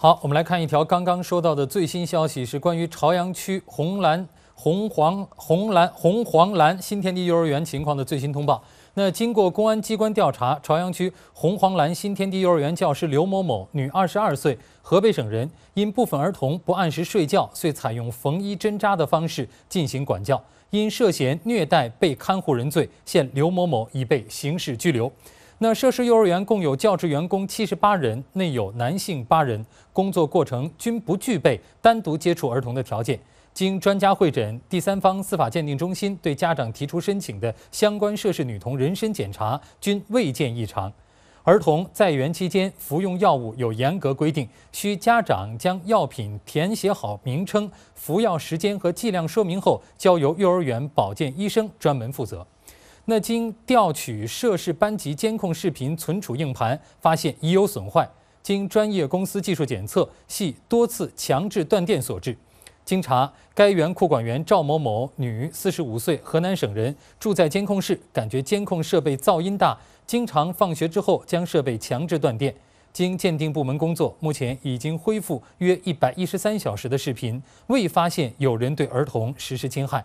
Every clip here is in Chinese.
好，我们来看一条刚刚收到的最新消息，是关于朝阳区红蓝红黄红蓝红黄蓝新天地幼儿园情况的最新通报。那经过公安机关调查，朝阳区红黄蓝新天地幼儿园教师刘某某，女，二十二岁，河北省人，因部分儿童不按时睡觉，遂采用缝衣针扎的方式进行管教，因涉嫌虐待被看护人罪，现刘某某已被刑事拘留。那涉事幼儿园共有教职员工七十八人，内有男性八人，工作过程均不具备单独接触儿童的条件。经专家会诊，第三方司法鉴定中心对家长提出申请的相关涉事女童人身检查均未见异常。儿童在园期间服用药物有严格规定，需家长将药品填写好名称、服药时间和剂量说明后，交由幼儿园保健医生专门负责。那经调取涉事班级监控视频存储硬盘，发现已有损坏。经专业公司技术检测，系多次强制断电所致。经查，该园库管员赵某某，女，四十五岁，河南省人，住在监控室，感觉监控设备噪音大，经常放学之后将设备强制断电。经鉴定部门工作，目前已经恢复约一百一十三小时的视频，未发现有人对儿童实施侵害。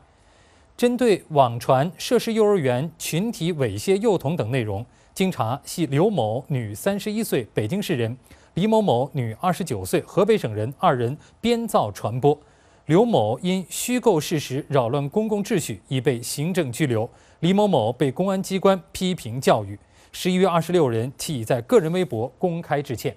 针对网传涉事幼儿园群体猥亵幼童等内容，经查系刘某女三十一岁北京市人，李某某女二十九岁河北省人二人编造传播。刘某因虚构事实扰乱公共秩序已被行政拘留，李某某被公安机关批评教育。十一月二十六日，其已在个人微博公开致歉。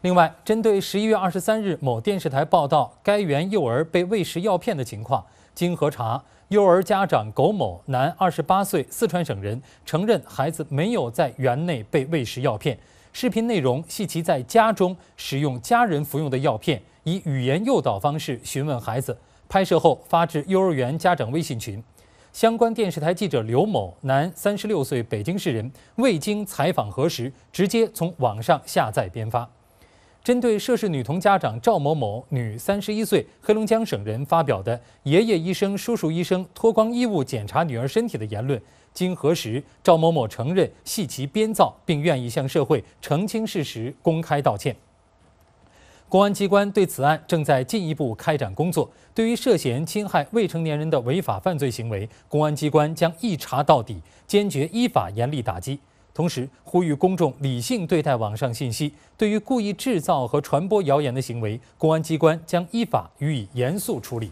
另外，针对十一月二十三日某电视台报道该园幼儿被喂食药片的情况。经核查，幼儿家长苟某，男，二十八岁，四川省人，承认孩子没有在园内被喂食药片。视频内容系其在家中使用家人服用的药片，以语言诱导方式询问孩子，拍摄后发至幼儿园家长微信群。相关电视台记者刘某，男，三十六岁，北京市人，未经采访核实，直接从网上下载编发。针对涉事女童家长赵某某（女，三十一岁，黑龙江省人）发表的“爷爷医生、叔叔医生脱光衣物检查女儿身体”的言论，经核实，赵某某承认系其编造，并愿意向社会澄清事实、公开道歉。公安机关对此案正在进一步开展工作。对于涉嫌侵害未成年人的违法犯罪行为，公安机关将一查到底，坚决依法严厉打击。同时呼吁公众理性对待网上信息，对于故意制造和传播谣言的行为，公安机关将依法予以严肃处理。